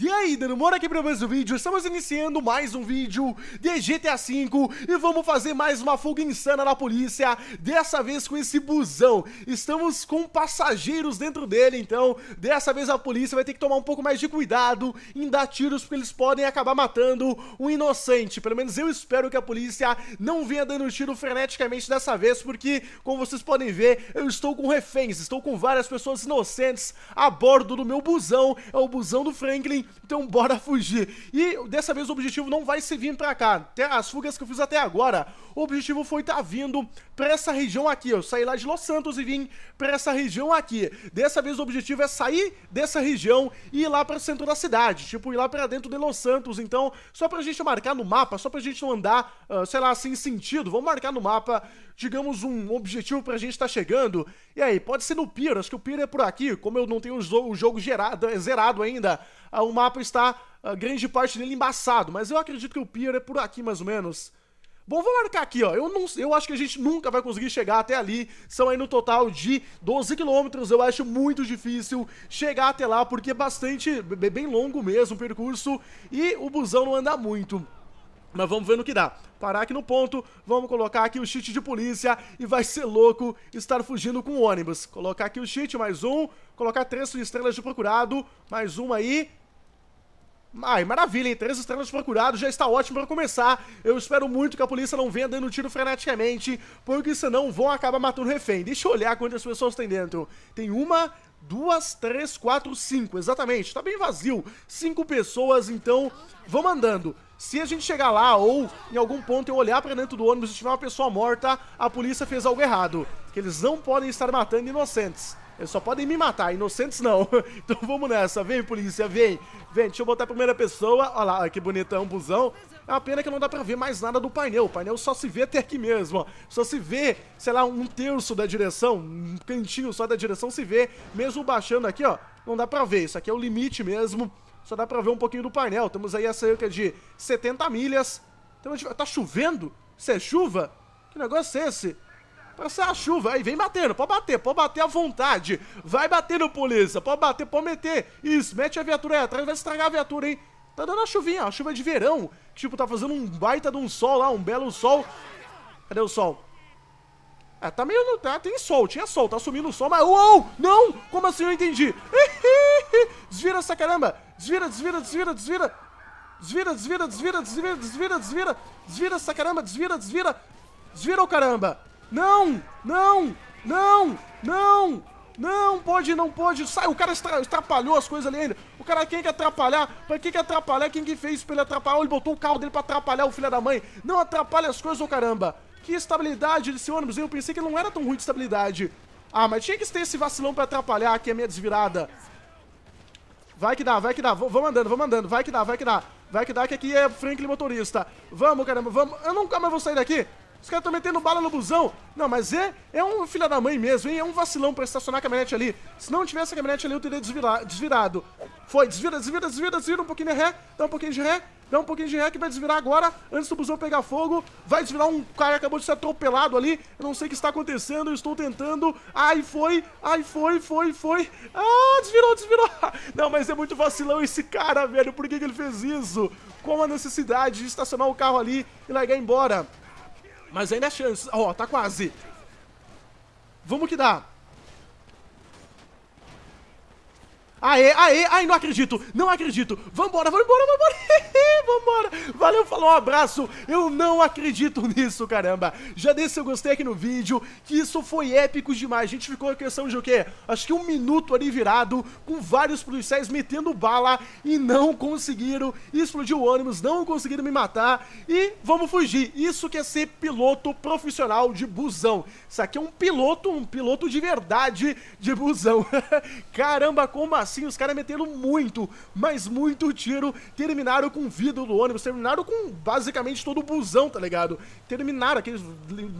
E aí, demora aqui para mais um vídeo, estamos iniciando mais um vídeo de GTA V e vamos fazer mais uma fuga insana na polícia, dessa vez com esse busão, estamos com passageiros dentro dele, então dessa vez a polícia vai ter que tomar um pouco mais de cuidado em dar tiros porque eles podem acabar matando um inocente, pelo menos eu espero que a polícia não venha dando tiro freneticamente dessa vez porque, como vocês podem ver, eu estou com reféns, estou com várias pessoas inocentes a bordo do meu busão, é o busão do Franklin então bora fugir. E dessa vez o objetivo não vai ser vir pra cá. as fugas que eu fiz até agora, o objetivo foi estar tá vindo pra essa região aqui. Eu saí lá de Los Santos e vim pra essa região aqui. Dessa vez o objetivo é sair dessa região e ir lá pro centro da cidade. Tipo, ir lá pra dentro de Los Santos. Então, só pra gente marcar no mapa, só pra gente não andar, uh, sei lá, sem sentido. Vamos marcar no mapa digamos, um objetivo pra gente estar tá chegando. E aí, pode ser no Pier, acho que o Pier é por aqui, como eu não tenho o jogo gerado, é zerado ainda, ah, o mapa está, ah, grande parte dele embaçado, mas eu acredito que o Pier é por aqui mais ou menos. Bom, vou marcar aqui, ó. Eu, não, eu acho que a gente nunca vai conseguir chegar até ali. São aí no total de 12 quilômetros. Eu acho muito difícil chegar até lá, porque é bastante, bem longo mesmo o percurso. E o busão não anda muito. Mas vamos ver no que dá. Parar aqui no ponto, vamos colocar aqui o cheat de polícia e vai ser louco estar fugindo com o ônibus. Colocar aqui o cheat, mais um. Colocar três estrelas de procurado, mais uma aí. Ai, maravilha, hein? Três estrelas de procurado já está ótimo para começar. Eu espero muito que a polícia não venha dando tiro freneticamente, porque senão vão acabar matando refém. Deixa eu olhar quantas pessoas tem dentro. Tem uma, duas, três, quatro, cinco, exatamente. Tá bem vazio. Cinco pessoas, então vamos andando. Se a gente chegar lá ou em algum ponto eu olhar para dentro do ônibus e tiver uma pessoa morta, a polícia fez algo errado. Que eles não podem estar matando inocentes. Eles só podem me matar, inocentes não. Então vamos nessa, vem polícia, vem. Vem, deixa eu botar a primeira pessoa. Olha lá, que bonitão, busão. É uma pena que não dá pra ver mais nada do painel. O painel só se vê até aqui mesmo, ó. Só se vê, sei lá, um terço da direção, um cantinho só da direção se vê. Mesmo baixando aqui, ó, não dá pra ver. Isso aqui é o limite mesmo. Só dá pra ver um pouquinho do painel. Temos aí a cerca de 70 milhas. Então, tá chovendo? Isso é chuva? Que negócio é esse? ser é a chuva, aí vem batendo, pode bater, pode bater à vontade. Vai batendo, polícia, pode bater, pode meter. Isso, mete a viatura aí atrás, vai estragar a viatura, hein? Tá dando a chuvinha, a chuva de verão. Tipo, tá fazendo um baita de um sol lá, um belo sol. Cadê o sol? É, tá meio. Tá, tem sol, tinha sol, tá sumindo o sol, mas. Uou! Não! Como assim? Eu entendi! desvira essa caramba! Desvira, desvira, desvira, desvira! Desvira, desvira, desvira, desvira, desvira, desvira! Desvira essa caramba, desvira, desvira! Desvira o caramba! Não! Não! Não! Não! Não, pode, não pode. Sai, o cara estrapalhou as coisas ali ainda. O cara quem que atrapalhar? Pra que que atrapalhar? Quem que fez pra ele atrapalhar? Ele botou o carro dele pra atrapalhar o filho da mãe. Não atrapalha as coisas, ô caramba. Que estabilidade desse ônibus. Eu pensei que não era tão ruim de estabilidade. Ah, mas tinha que ter esse vacilão pra atrapalhar aqui a minha desvirada. Vai que dá, vai que dá. V vamos andando, vamos andando. Vai que dá, vai que dá. Vai que dá, que aqui é Franklin motorista. Vamos, caramba, vamos. Eu nunca mais vou sair daqui. Os caras estão metendo bala no busão. Não, mas é, é um filho da mãe mesmo, hein? É um vacilão pra estacionar a caminhonete ali. Se não tivesse a caminhonete ali, eu teria desvira, desvirado. Foi, desvira, desvira, desvira, desvira um pouquinho de ré, dá um pouquinho de ré, dá um pouquinho de ré que vai desvirar agora, antes do busão pegar fogo. Vai desvirar um cara acabou de ser atropelado ali. Eu não sei o que está acontecendo, eu estou tentando. Ai, foi, ai, foi, foi, foi. Ah, desvirou, desvirou. Não, mas é muito vacilão esse cara, velho. Por que, que ele fez isso? Com a necessidade de estacionar o carro ali e largar embora? Mas ainda é chance. Ó, oh, tá quase. Vamos que dá. Aê, aê, ai, não acredito, não acredito. Vambora, vambora, vambora, vambora. Valeu, falou, um abraço. Eu não acredito nisso, caramba. Já deixa seu gostei aqui no vídeo, que isso foi épico demais. A gente ficou a questão de o quê? Acho que um minuto ali virado, com vários policiais metendo bala e não conseguiram Explodiu o ônibus, não conseguiram me matar. E vamos fugir. Isso que é ser piloto profissional de busão. Isso aqui é um piloto, um piloto de verdade de busão. caramba, como assim? sim os caras meteram muito, mas muito tiro, terminaram com vidro do ônibus, terminaram com basicamente todo o busão, tá ligado? Terminaram, aqueles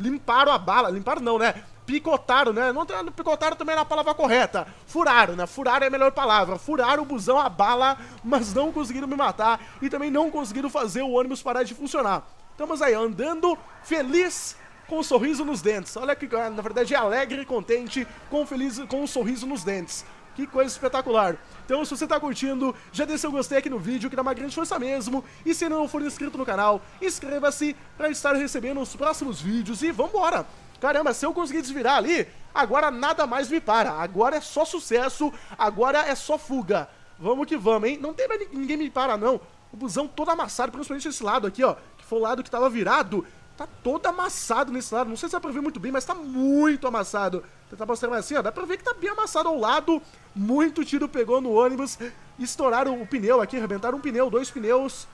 limparam a bala, limparam não, né? picotaram, né? Não, picotaram também é a palavra correta. Furaram, né? Furaram é a melhor palavra. Furaram o busão, a bala, mas não conseguiram me matar e também não conseguiram fazer o ônibus parar de funcionar. Estamos aí andando, feliz com um sorriso nos dentes. Olha que, na verdade, é alegre e contente com feliz com um sorriso nos dentes. Que coisa espetacular. Então, se você tá curtindo, já deixa seu gostei aqui no vídeo, que dá uma grande força mesmo. E se não for inscrito no canal, inscreva-se para estar recebendo os próximos vídeos e vambora! Caramba, se eu conseguir desvirar ali, agora nada mais me para. Agora é só sucesso, agora é só fuga. Vamos que vamos, hein? Não tem mais ninguém me para, não. O busão todo amassado, principalmente esse lado aqui, ó. Que foi o lado que tava virado. Tá todo amassado nesse lado. Não sei se dá pra ver muito bem, mas tá muito amassado. Você tá mostrando assim, ó, dá pra ver que tá bem amassado ao lado. Muito tiro pegou no ônibus. Estouraram o pneu aqui, arrebentaram um pneu, dois pneus.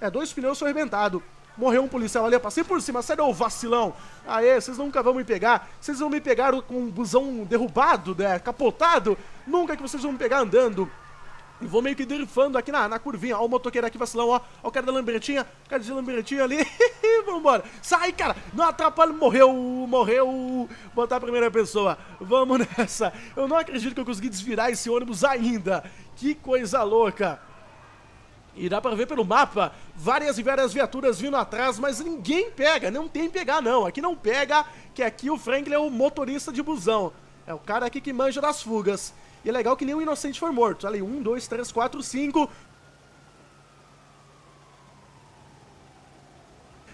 É, dois pneus foram arrebentados, Morreu um policial ali, passei por cima, sério, ô vacilão. Aê, vocês nunca vão me pegar. Vocês vão me pegar com um busão derrubado, né, capotado. Nunca que vocês vão me pegar andando. E vou meio que derrifando aqui na, na curvinha. Ó, o motoqueiro aqui vacilão, ó. Ó, o cara da lambretinha. O cara de lambretinha ali. Vambora. Sai, cara. Não atrapalha. Morreu. Morreu. Botar a primeira pessoa. Vamos nessa. Eu não acredito que eu consegui desvirar esse ônibus ainda. Que coisa louca. E dá pra ver pelo mapa várias e várias viaturas vindo atrás, mas ninguém pega. Não tem pegar, não. Aqui não pega, que aqui o Franklin é o motorista de busão. É o cara aqui que manja das fugas. E é legal que nenhum inocente foi morto. Olha aí, um, dois, três, quatro, cinco.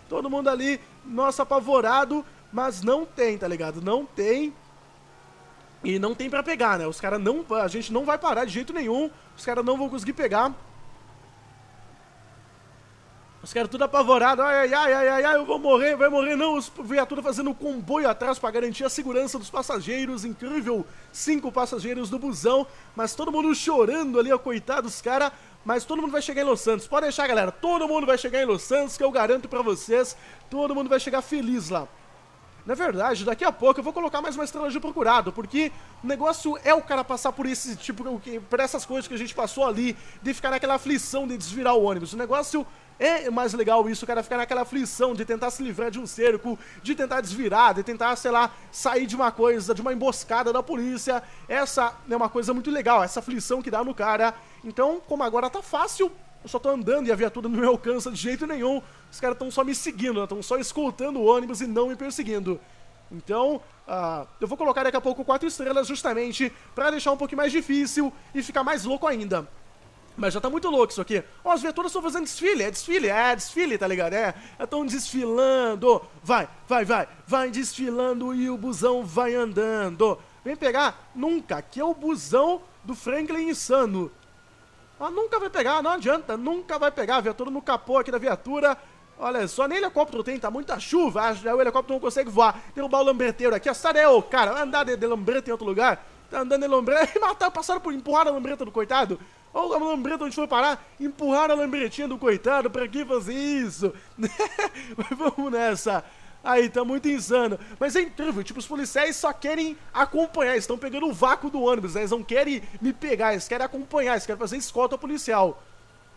Todo mundo ali, nossa, apavorado, mas não tem, tá ligado? Não tem. E não tem para pegar, né? Os caras não. A gente não vai parar de jeito nenhum. Os caras não vão conseguir pegar. Os caras tudo apavorado, ai, ai, ai, ai, ai, eu vou morrer, vai morrer, não. Os viaturas fazendo um comboio atrás para garantir a segurança dos passageiros, incrível. Cinco passageiros do busão, mas todo mundo chorando ali, ó, coitados, cara. Mas todo mundo vai chegar em Los Santos, pode deixar, galera. Todo mundo vai chegar em Los Santos, que eu garanto para vocês. Todo mundo vai chegar feliz lá. Na verdade, daqui a pouco eu vou colocar mais uma estrela de procurado, porque o negócio é o cara passar por esse tipo, por essas coisas que a gente passou ali, de ficar naquela aflição de desvirar o ônibus. O negócio é mais legal isso, o cara ficar naquela aflição de tentar se livrar de um cerco, de tentar desvirar, de tentar, sei lá, sair de uma coisa, de uma emboscada da polícia. Essa é uma coisa muito legal, essa aflição que dá no cara. Então, como agora tá fácil, eu só tô andando e a viatura não me alcança de jeito nenhum. Os caras estão só me seguindo, estão né? só escoltando o ônibus e não me perseguindo. Então, uh, eu vou colocar daqui a pouco quatro estrelas justamente para deixar um pouco mais difícil e ficar mais louco ainda. Mas já tá muito louco isso aqui. Ó, oh, as viaturas estão fazendo desfile, é desfile, é desfile, tá ligado? É, estão é desfilando. Vai, vai, vai, vai desfilando e o busão vai andando. Vem pegar nunca, que é o busão do Franklin Insano. Ela nunca vai pegar, não adianta, nunca vai pegar. A viatura no capô aqui da viatura. Olha só, nem helicóptero tem, tá muita chuva. O helicóptero não consegue voar. Derrubar o lambreteiro aqui. É o cara, andar de, de lambreta em outro lugar. Tá andando de lambreta. E mataram, tá, passaram por empurrar a lambreta do coitado. Olha a lambreta onde foi parar. Empurraram a lambretinha do coitado. Pra que fazer isso? Mas vamos nessa. Aí, tá muito insano. Mas é incrível, tipo, os policiais só querem acompanhar, eles estão pegando o vácuo do ônibus, né? eles não querem me pegar, eles querem acompanhar, eles querem fazer escolta policial.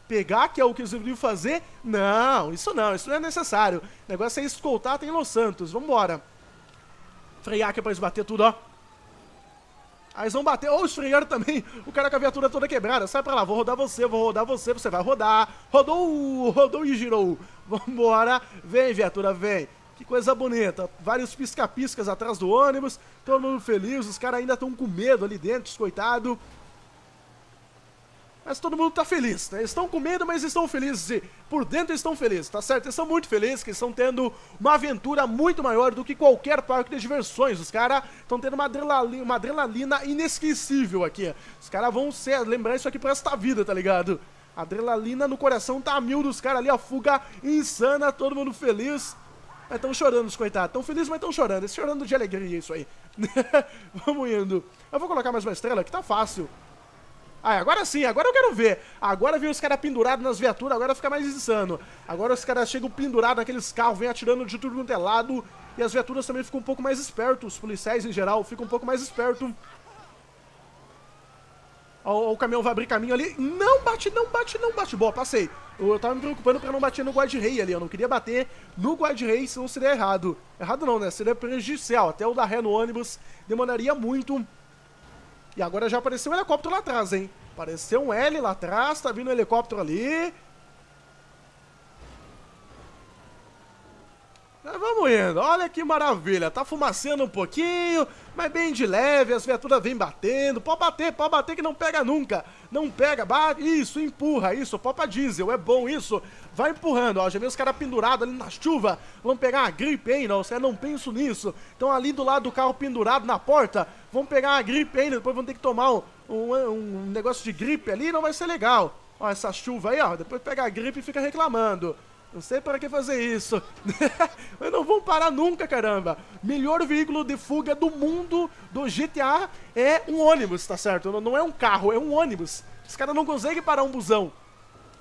Pegar, que é o que eles deveriam fazer? Não, isso não, isso não é necessário. O negócio é escoltar até em Los Santos, vambora. Frear aqui pra eles bater tudo, ó. Aí eles vão bater, ou oh, esfrearam também, o cara com a viatura toda quebrada. Sai pra lá, vou rodar você, vou rodar você, você vai rodar. Rodou, rodou e girou. Vambora, vem viatura, vem. Que coisa bonita. Vários pisca-piscas atrás do ônibus. Todo mundo feliz. Os caras ainda estão com medo ali dentro, coitado. Mas todo mundo tá feliz, né? Estão com medo, mas estão felizes. E por dentro estão felizes, tá certo? Eles estão muito felizes que estão tendo uma aventura muito maior do que qualquer parque de diversões. Os caras estão tendo uma adrenalina, uma adrenalina inesquecível aqui. Os caras vão ser, lembrar isso aqui pra esta vida, tá ligado? Adrenalina no coração tá mil dos caras ali, a fuga insana, todo mundo feliz. Mas estão chorando os coitados. Estão felizes, mas estão chorando. Chorando de alegria isso aí. Vamos indo. Eu vou colocar mais uma estrela, que tá fácil. Ah, é, agora sim, agora eu quero ver. Agora vem os caras pendurados nas viaturas, agora fica mais insano. Agora os caras chegam pendurados naqueles carros, vem atirando de tudo quanto é lado. E as viaturas também ficam um pouco mais espertos, os policiais em geral ficam um pouco mais espertos. Ó, o caminhão vai abrir caminho ali. Não bate, não bate, não bate. Boa, passei. Eu tava me preocupando pra não bater no guard rei ali. Eu não queria bater no guarda-rei, senão seria errado. Errado não, né? Seria prejudicial. Até o da ré no ônibus demoraria muito. E agora já apareceu um helicóptero lá atrás, hein? Apareceu um L lá atrás, tá vindo um helicóptero ali. Vamos indo, olha que maravilha, tá fumacendo um pouquinho, mas bem de leve, as viaturas vêm batendo, pode bater, pode bater que não pega nunca, não pega, bate, isso, empurra, isso, popa diesel, é bom isso, vai empurrando, ó, já vi os caras pendurados ali na chuva, vamos pegar a gripe, hein, não, eu não penso nisso, então ali do lado do carro pendurado na porta, vamos pegar a gripe aí depois vão ter que tomar um, um, um negócio de gripe ali, não vai ser legal, ó, essa chuva aí, ó, depois pegar a gripe e fica reclamando, não sei para que fazer isso. Eu não vou parar nunca, caramba. Melhor veículo de fuga do mundo do GTA é um ônibus, tá certo? Não é um carro, é um ônibus. Os caras não conseguem parar um busão.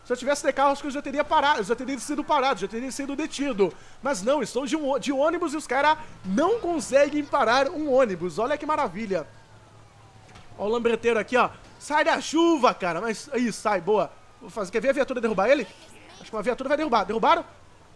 Se eu tivesse de carro, acho que eu já teria parado, já teria sido parado, já teria sido detido. Mas não, estou de, um, de ônibus e os caras não conseguem parar um ônibus. Olha que maravilha. Ó o lambreteiro aqui, ó. Sai da chuva, cara. Mas aí, sai, boa. Vou fazer, quer ver a viatura derrubar ele? Acho que uma viatura vai derrubar. Derrubaram?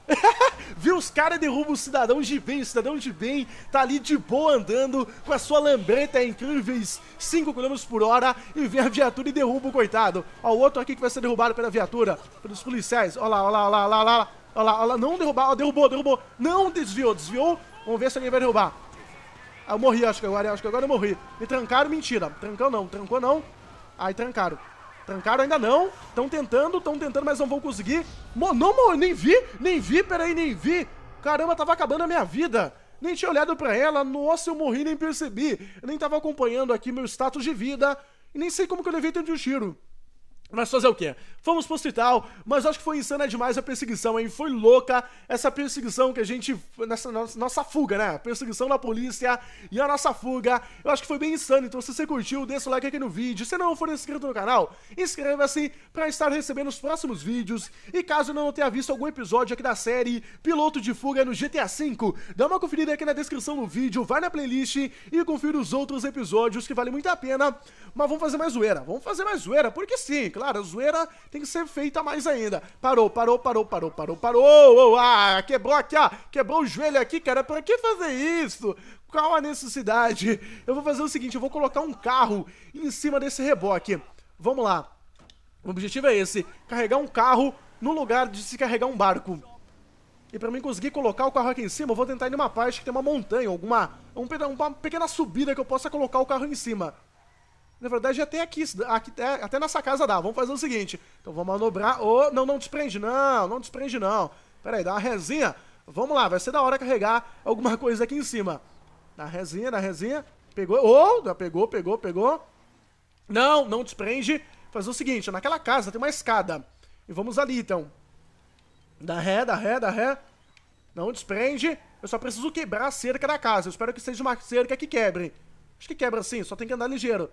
Viu os caras derrubam o cidadão de bem, o cidadão de bem tá ali de boa andando com a sua lambreta incríveis 5 km por hora e vem a viatura e derruba o coitado. Ó, o outro aqui que vai ser derrubado pela viatura, pelos policiais. Ó lá, ó lá, ó lá, ó lá, ó lá, ó lá, ó lá. não derrubar, ó, derrubou, derrubou, não desviou, desviou. Vamos ver se alguém vai derrubar. Ah, eu morri, acho que agora, acho que agora eu morri. Me trancaram, mentira. Trancou não, trancou não. Aí trancaram. Trancaram ainda não. Estão tentando, estão tentando, mas não vão conseguir. Mo não, mo nem vi, nem vi, peraí, nem vi. Caramba, tava acabando a minha vida. Nem tinha olhado pra ela. Nossa, eu morri, nem percebi. Eu nem tava acompanhando aqui meu status de vida. E nem sei como que eu levei tanto de um tiro. Mas fazer o quê? Fomos pro hospital, mas acho que foi insana demais a perseguição, hein? Foi louca essa perseguição que a gente. Nessa nossa fuga, né? Perseguição da polícia e a nossa fuga. Eu acho que foi bem insano. Então, se você curtiu, deixa o like aqui no vídeo. Se não for inscrito no canal, inscreva-se para estar recebendo os próximos vídeos. E caso não tenha visto algum episódio aqui da série Piloto de Fuga no GTA V, dá uma conferida aqui na descrição do vídeo, vai na playlist e confira os outros episódios que vale muito a pena. Mas vamos fazer mais zoeira. Vamos fazer mais zoeira, porque sim, Claro, a zoeira tem que ser feita mais ainda. Parou, parou, parou, parou, parou, parou. Oh, ah, quebrou aqui, ó. Quebrou o joelho aqui, cara. Pra que fazer isso? Qual a necessidade? Eu vou fazer o seguinte, eu vou colocar um carro em cima desse reboque. Vamos lá. O objetivo é esse, carregar um carro no lugar de se carregar um barco. E pra mim conseguir colocar o carro aqui em cima, eu vou tentar ir numa parte que tem uma montanha, alguma um, uma pequena subida que eu possa colocar o carro em cima. Na verdade, até aqui, até, até nessa casa dá. Vamos fazer o seguinte. Então vamos manobrar. Oh, não, não desprende, não. Não desprende, não. Pera aí, dá uma resinha. Vamos lá, vai ser da hora carregar alguma coisa aqui em cima. Na resinha, na resinha. Pegou. Oh, pegou, pegou, pegou. Não, não desprende. Fazer o seguinte, naquela casa tem uma escada. E vamos ali, então. Dá ré, dá ré, dá ré. Não desprende. Eu só preciso quebrar a cerca da casa. Eu espero que seja uma cerca que quebre. Acho que quebra sim, só tem que andar ligeiro.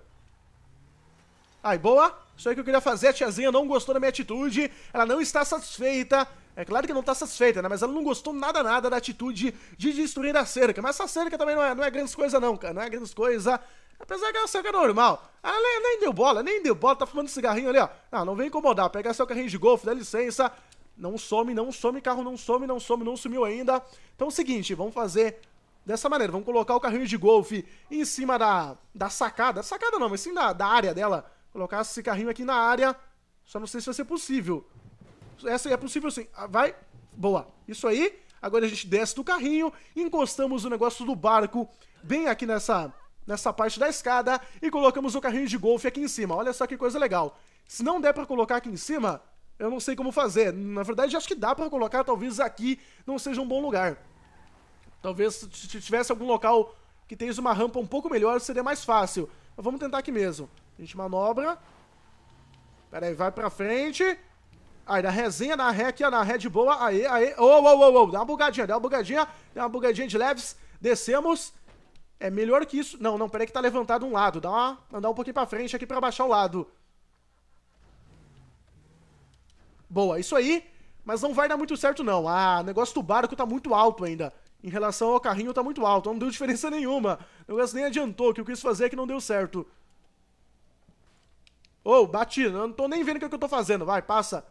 Ai, boa. Isso aí que eu queria fazer, a tiazinha não gostou da minha atitude, ela não está satisfeita. É claro que não está satisfeita, né? Mas ela não gostou nada, nada da atitude de destruir a cerca. Mas essa cerca também não é, não é grande coisa não, cara. Não é grande coisa. Apesar que é a cerca normal. Ah, ela é, nem, deu bola, nem deu bola. Tá fumando cigarrinho ali, ó. Não, ah, não vem incomodar. Pega seu carrinho de golfe, dá licença. Não some, não some, carro não some, não some, não sumiu ainda. Então é o seguinte, vamos fazer dessa maneira. Vamos colocar o carrinho de golfe em cima da, da sacada. Sacada não, mas sim da, da área dela colocar esse carrinho aqui na área. Só não sei se vai ser possível. Essa aí é possível sim. Ah, vai. Boa. Isso aí. Agora a gente desce do carrinho, encostamos o negócio do barco bem aqui nessa, nessa parte da escada e colocamos o carrinho de golfe aqui em cima. Olha só que coisa legal. Se não der para colocar aqui em cima, eu não sei como fazer. Na verdade, acho que dá para colocar, talvez aqui não seja um bom lugar. Talvez se tivesse algum local que tenha uma rampa um pouco melhor, seria mais fácil. Mas vamos tentar aqui mesmo. A gente manobra. Pera aí, vai pra frente. Aí, na resenha, na ré aqui, ó, na ré de boa. Aí, aí. Ô, ô, ô, ô, dá uma bugadinha, dá uma bugadinha. Dá uma bugadinha de leves. Descemos. É melhor que isso. Não, não, peraí que tá levantado um lado. Dá uma... Andar um pouquinho pra frente aqui pra baixar o lado. Boa, isso aí. Mas não vai dar muito certo, não. Ah, o negócio do barco tá muito alto ainda. Em relação ao carrinho, tá muito alto. Não deu diferença nenhuma. O negócio nem adiantou. O que eu quis fazer é que não deu certo. Ô, oh, bati, eu não tô nem vendo o que, é que eu tô fazendo. Vai, passa.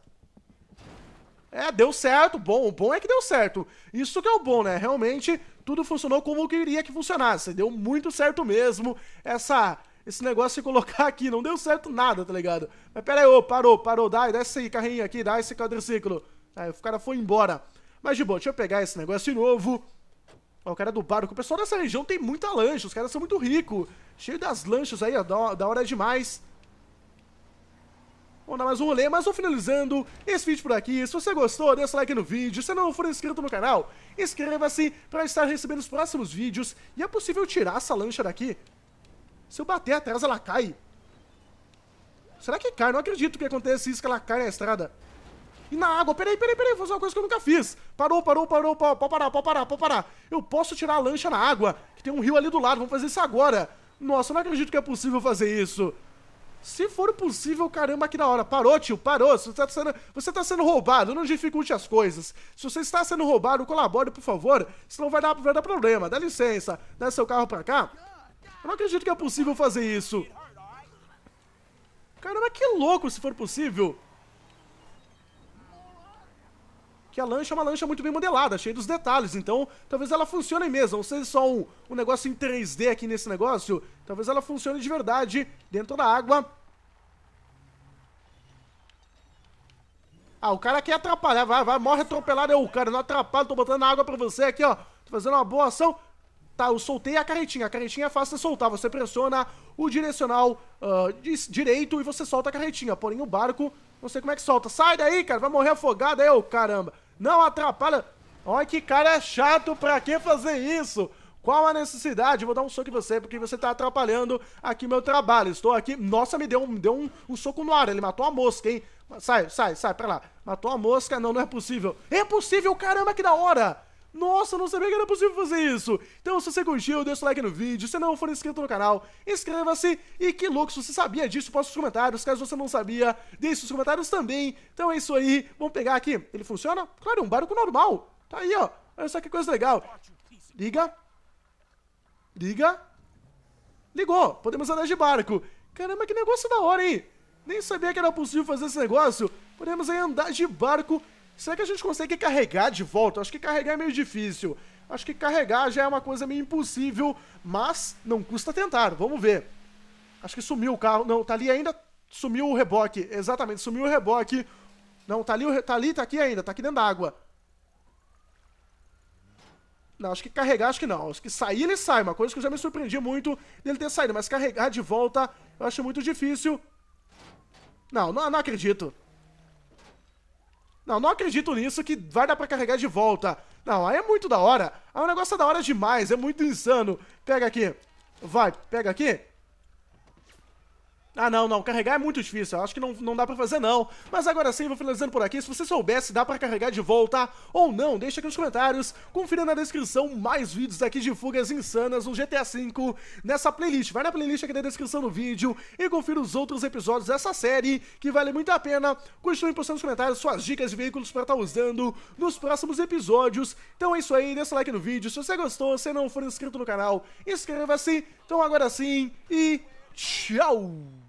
É, deu certo. Bom, o bom é que deu certo. Isso que é o bom, né? Realmente, tudo funcionou como eu queria que funcionasse. Deu muito certo mesmo essa, esse negócio de colocar aqui. Não deu certo nada, tá ligado? Mas pera aí, ô, parou, parou. Dá, desce aí, carrinho aqui, dá esse quadriciclo. Aí o cara foi embora. Mas de boa, deixa eu pegar esse negócio de novo. Ó, o cara do barco. O pessoal dessa região tem muita lancha. Os caras são muito ricos. Cheio das lanchas aí, ó. Da, hora demais. Vamos dar mais um rolê, mas vou finalizando esse vídeo por aqui. Se você gostou, deixa o like no vídeo. Se não for inscrito no canal, inscreva-se para estar recebendo os próximos vídeos. E é possível tirar essa lancha daqui? Se eu bater atrás, ela cai. Será que cai? Não acredito que aconteça isso, que ela cai na estrada. E na água, peraí, peraí, peraí, vou fazer uma coisa que eu nunca fiz. Parou, parou, parou, parou, pode parar, pode parar, pode parar. Eu posso tirar a lancha na água, que tem um rio ali do lado, vamos fazer isso agora. Nossa, eu não acredito que é possível fazer isso se for possível, caramba, que da hora. Parou, tio, parou. Você tá sendo, você tá sendo roubado, não dificulte as coisas. Se você está sendo roubado, colabore, por favor, senão vai dar, vai dar problema. Dá licença, dá seu carro pra cá. Eu não acredito que é possível fazer isso. Caramba, que louco, se for possível que a lancha é uma lancha muito bem modelada, cheia dos detalhes. Então, talvez ela funcione mesmo. Ou seja, só um, um negócio em 3D aqui nesse negócio, talvez ela funcione de verdade dentro da água. Ah, o cara quer atrapalhar. Vai, vai, morre atropelado. Eu, cara, não atrapalha. Tô botando água pra você aqui, ó. Tô fazendo uma boa ação. Tá, eu soltei a carretinha. A carretinha é fácil de soltar. Você pressiona o direcional uh, direito e você solta a carretinha. Porém, o barco, não sei como é que solta. Sai daí, cara. Vai morrer afogado. Aí, ô, caramba. Não atrapalha. Olha que cara é chato, pra que fazer isso? Qual a necessidade? Vou dar um soco em você, porque você tá atrapalhando aqui meu trabalho. Estou aqui. Nossa, me deu um, deu um, um soco no ar. Ele matou a mosca, hein? Sai, sai, sai, pra lá. Matou a mosca. Não, não é possível. É possível, caramba, que da hora! Nossa, não sabia que era possível fazer isso! Então, se você curtiu, deixa o like no vídeo. Se não for inscrito no canal, inscreva-se. E que louco, se você sabia disso, posta os comentários. Caso você não sabia, deixe os comentários também. Então é isso aí. Vamos pegar aqui. Ele funciona? Claro, é um barco normal. Tá aí, ó. Olha só que coisa legal. Liga. Liga. Ligou. Podemos andar de barco. Caramba, que negócio da hora, hein? Nem sabia que era possível fazer esse negócio. Podemos aí andar de barco Será que a gente consegue carregar de volta? Acho que carregar é meio difícil. Acho que carregar já é uma coisa meio impossível, mas não custa tentar. Vamos ver. Acho que sumiu o carro. Não, tá ali ainda. Sumiu o reboque. Exatamente, sumiu o reboque. Não, tá ali, tá ali, tá aqui ainda, tá aqui dentro da água. Não, acho que carregar, acho que não. Acho que sair ele sai, uma coisa que eu já me surpreendi muito dele ter saído, mas carregar de volta eu acho muito difícil. Não, não, não acredito. Não, não acredito nisso que vai dar para carregar de volta. Não, aí é muito da hora. Aí ah, o negócio é da hora demais, é muito insano. Pega aqui. Vai, pega aqui. Ah, não, não. Carregar é muito difícil. Eu Acho que não, não dá pra fazer, não. Mas agora sim, vou finalizando por aqui. Se você soubesse se dá pra carregar de volta ou não, deixa aqui nos comentários. Confira na descrição mais vídeos aqui de fugas insanas no GTA V nessa playlist. Vai na playlist aqui da descrição do vídeo e confira os outros episódios dessa série, que vale muito a pena. Continue postando nos comentários suas dicas de veículos pra estar tá usando nos próximos episódios. Então é isso aí. Deixa o like no vídeo. Se você gostou, se não for inscrito no canal, inscreva-se. Então agora sim e... Tchau!